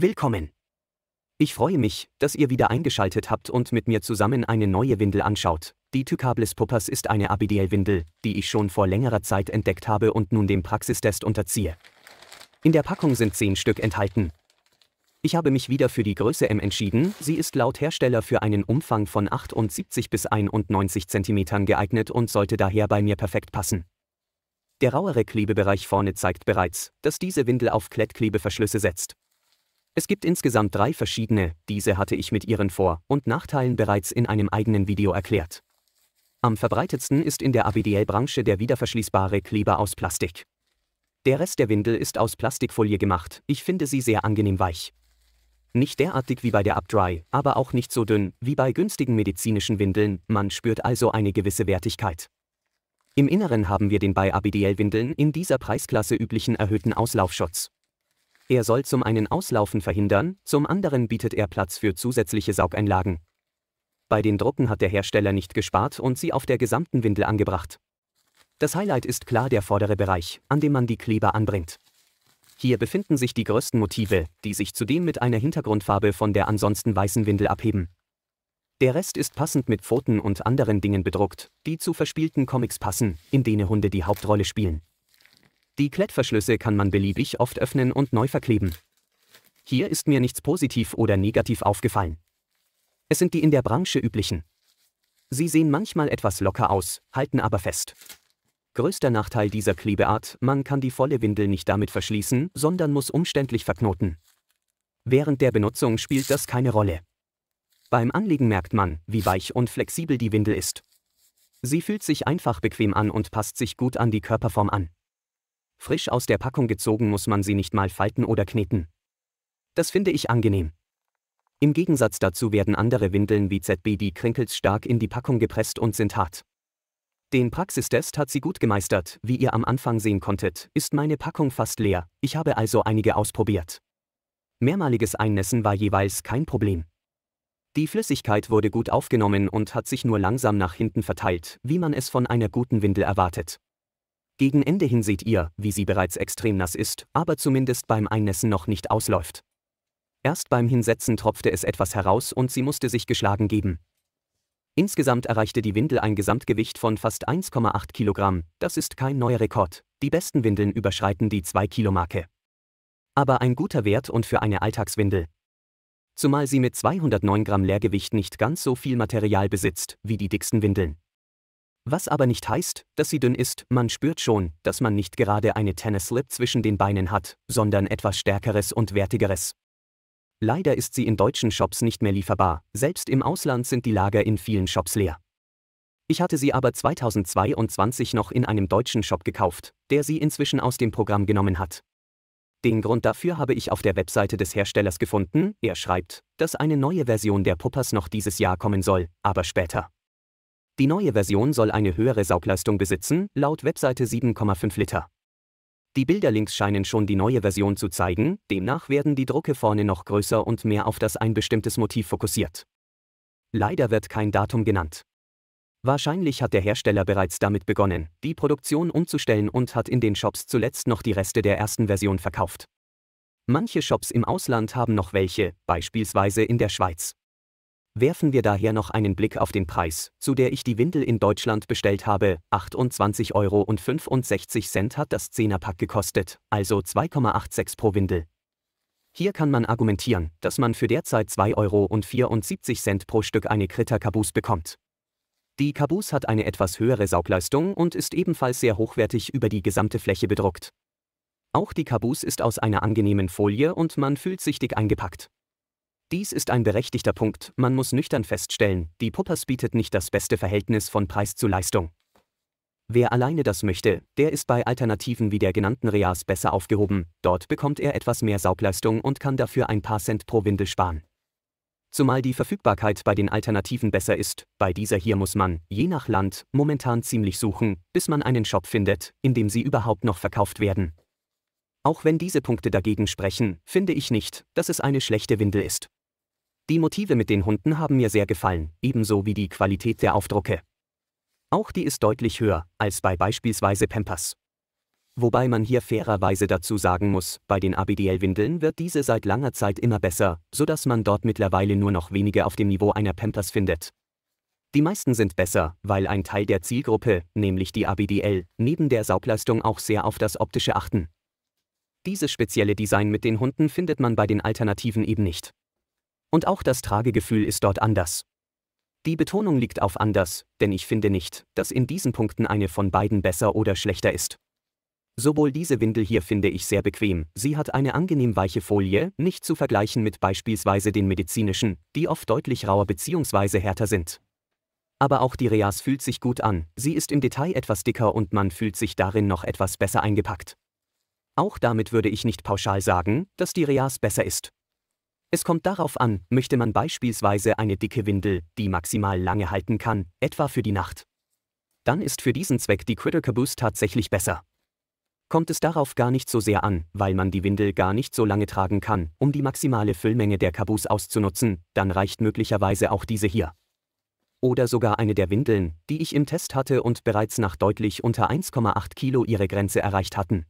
Willkommen. Ich freue mich, dass ihr wieder eingeschaltet habt und mit mir zusammen eine neue Windel anschaut. Die Tycables Puppers ist eine abidiel windel die ich schon vor längerer Zeit entdeckt habe und nun dem Praxistest unterziehe. In der Packung sind 10 Stück enthalten. Ich habe mich wieder für die Größe M entschieden, sie ist laut Hersteller für einen Umfang von 78 bis 91 cm geeignet und sollte daher bei mir perfekt passen. Der rauere Klebebereich vorne zeigt bereits, dass diese Windel auf Klettklebeverschlüsse setzt. Es gibt insgesamt drei verschiedene, diese hatte ich mit ihren Vor- und Nachteilen bereits in einem eigenen Video erklärt. Am verbreitetsten ist in der ABDL-Branche der wiederverschließbare Kleber aus Plastik. Der Rest der Windel ist aus Plastikfolie gemacht, ich finde sie sehr angenehm weich. Nicht derartig wie bei der Updry, aber auch nicht so dünn wie bei günstigen medizinischen Windeln, man spürt also eine gewisse Wertigkeit. Im Inneren haben wir den bei ABDL-Windeln in dieser Preisklasse üblichen erhöhten Auslaufschutz. Er soll zum einen Auslaufen verhindern, zum anderen bietet er Platz für zusätzliche Saugeinlagen. Bei den Drucken hat der Hersteller nicht gespart und sie auf der gesamten Windel angebracht. Das Highlight ist klar der vordere Bereich, an dem man die Kleber anbringt. Hier befinden sich die größten Motive, die sich zudem mit einer Hintergrundfarbe von der ansonsten weißen Windel abheben. Der Rest ist passend mit Pfoten und anderen Dingen bedruckt, die zu verspielten Comics passen, in denen Hunde die Hauptrolle spielen. Die Klettverschlüsse kann man beliebig oft öffnen und neu verkleben. Hier ist mir nichts positiv oder negativ aufgefallen. Es sind die in der Branche üblichen. Sie sehen manchmal etwas locker aus, halten aber fest. Größter Nachteil dieser Klebeart, man kann die volle Windel nicht damit verschließen, sondern muss umständlich verknoten. Während der Benutzung spielt das keine Rolle. Beim Anlegen merkt man, wie weich und flexibel die Windel ist. Sie fühlt sich einfach bequem an und passt sich gut an die Körperform an. Frisch aus der Packung gezogen muss man sie nicht mal falten oder kneten. Das finde ich angenehm. Im Gegensatz dazu werden andere Windeln wie ZBD Crinkles stark in die Packung gepresst und sind hart. Den Praxistest hat sie gut gemeistert, wie ihr am Anfang sehen konntet, ist meine Packung fast leer, ich habe also einige ausprobiert. Mehrmaliges Einnässen war jeweils kein Problem. Die Flüssigkeit wurde gut aufgenommen und hat sich nur langsam nach hinten verteilt, wie man es von einer guten Windel erwartet. Gegen Ende hin seht ihr, wie sie bereits extrem nass ist, aber zumindest beim Einnässen noch nicht ausläuft. Erst beim Hinsetzen tropfte es etwas heraus und sie musste sich geschlagen geben. Insgesamt erreichte die Windel ein Gesamtgewicht von fast 1,8 Kilogramm, das ist kein neuer Rekord, die besten Windeln überschreiten die 2-Kilo-Marke. Aber ein guter Wert und für eine Alltagswindel. Zumal sie mit 209 Gramm Leergewicht nicht ganz so viel Material besitzt wie die dicksten Windeln. Was aber nicht heißt, dass sie dünn ist, man spürt schon, dass man nicht gerade eine Tennis-Slip zwischen den Beinen hat, sondern etwas Stärkeres und Wertigeres. Leider ist sie in deutschen Shops nicht mehr lieferbar, selbst im Ausland sind die Lager in vielen Shops leer. Ich hatte sie aber 2022 noch in einem deutschen Shop gekauft, der sie inzwischen aus dem Programm genommen hat. Den Grund dafür habe ich auf der Webseite des Herstellers gefunden, er schreibt, dass eine neue Version der Puppers noch dieses Jahr kommen soll, aber später. Die neue Version soll eine höhere Saugleistung besitzen, laut Webseite 7,5 Liter. Die Bilder links scheinen schon die neue Version zu zeigen, demnach werden die Drucke vorne noch größer und mehr auf das ein bestimmtes Motiv fokussiert. Leider wird kein Datum genannt. Wahrscheinlich hat der Hersteller bereits damit begonnen, die Produktion umzustellen und hat in den Shops zuletzt noch die Reste der ersten Version verkauft. Manche Shops im Ausland haben noch welche, beispielsweise in der Schweiz. Werfen wir daher noch einen Blick auf den Preis, zu der ich die Windel in Deutschland bestellt habe. 28,65 Euro hat das 10er-Pack gekostet, also 2,86 pro Windel. Hier kann man argumentieren, dass man für derzeit 2,74 Euro pro Stück eine krita kabus bekommt. Die Kabus hat eine etwas höhere Saugleistung und ist ebenfalls sehr hochwertig über die gesamte Fläche bedruckt. Auch die Kabus ist aus einer angenehmen Folie und man fühlt sich dick eingepackt. Dies ist ein berechtigter Punkt, man muss nüchtern feststellen, die Puppers bietet nicht das beste Verhältnis von Preis zu Leistung. Wer alleine das möchte, der ist bei Alternativen wie der genannten Reas besser aufgehoben, dort bekommt er etwas mehr Saugleistung und kann dafür ein paar Cent pro Windel sparen. Zumal die Verfügbarkeit bei den Alternativen besser ist, bei dieser hier muss man, je nach Land, momentan ziemlich suchen, bis man einen Shop findet, in dem sie überhaupt noch verkauft werden. Auch wenn diese Punkte dagegen sprechen, finde ich nicht, dass es eine schlechte Windel ist. Die Motive mit den Hunden haben mir sehr gefallen, ebenso wie die Qualität der Aufdrucke. Auch die ist deutlich höher als bei beispielsweise Pampers. Wobei man hier fairerweise dazu sagen muss, bei den ABDL-Windeln wird diese seit langer Zeit immer besser, sodass man dort mittlerweile nur noch wenige auf dem Niveau einer Pampers findet. Die meisten sind besser, weil ein Teil der Zielgruppe, nämlich die ABDL, neben der Saugleistung auch sehr auf das Optische achten. Dieses spezielle Design mit den Hunden findet man bei den Alternativen eben nicht. Und auch das Tragegefühl ist dort anders. Die Betonung liegt auf anders, denn ich finde nicht, dass in diesen Punkten eine von beiden besser oder schlechter ist. Sowohl diese Windel hier finde ich sehr bequem, sie hat eine angenehm weiche Folie, nicht zu vergleichen mit beispielsweise den medizinischen, die oft deutlich rauer bzw. härter sind. Aber auch die Reas fühlt sich gut an, sie ist im Detail etwas dicker und man fühlt sich darin noch etwas besser eingepackt. Auch damit würde ich nicht pauschal sagen, dass die Reas besser ist. Es kommt darauf an, möchte man beispielsweise eine dicke Windel, die maximal lange halten kann, etwa für die Nacht. Dann ist für diesen Zweck die Critical Boost tatsächlich besser. Kommt es darauf gar nicht so sehr an, weil man die Windel gar nicht so lange tragen kann, um die maximale Füllmenge der Caboose auszunutzen, dann reicht möglicherweise auch diese hier. Oder sogar eine der Windeln, die ich im Test hatte und bereits nach deutlich unter 1,8 Kilo ihre Grenze erreicht hatten.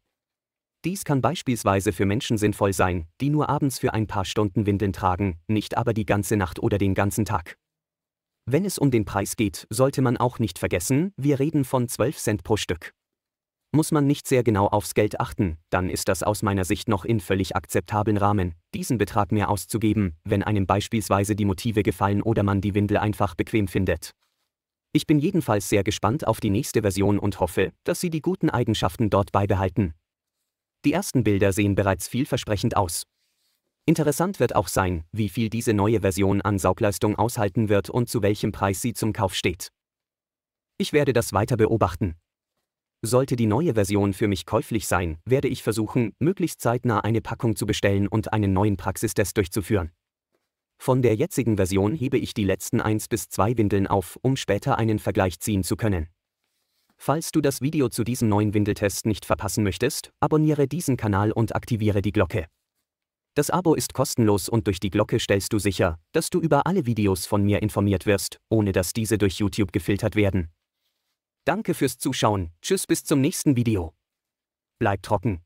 Dies kann beispielsweise für Menschen sinnvoll sein, die nur abends für ein paar Stunden Windeln tragen, nicht aber die ganze Nacht oder den ganzen Tag. Wenn es um den Preis geht, sollte man auch nicht vergessen, wir reden von 12 Cent pro Stück. Muss man nicht sehr genau aufs Geld achten, dann ist das aus meiner Sicht noch in völlig akzeptablen Rahmen, diesen Betrag mehr auszugeben, wenn einem beispielsweise die Motive gefallen oder man die Windel einfach bequem findet. Ich bin jedenfalls sehr gespannt auf die nächste Version und hoffe, dass Sie die guten Eigenschaften dort beibehalten, die ersten Bilder sehen bereits vielversprechend aus. Interessant wird auch sein, wie viel diese neue Version an Saugleistung aushalten wird und zu welchem Preis sie zum Kauf steht. Ich werde das weiter beobachten. Sollte die neue Version für mich käuflich sein, werde ich versuchen, möglichst zeitnah eine Packung zu bestellen und einen neuen Praxistest durchzuführen. Von der jetzigen Version hebe ich die letzten 1 bis 2 Windeln auf, um später einen Vergleich ziehen zu können. Falls du das Video zu diesem neuen Windeltest nicht verpassen möchtest, abonniere diesen Kanal und aktiviere die Glocke. Das Abo ist kostenlos und durch die Glocke stellst du sicher, dass du über alle Videos von mir informiert wirst, ohne dass diese durch YouTube gefiltert werden. Danke fürs Zuschauen, tschüss bis zum nächsten Video. Bleib trocken.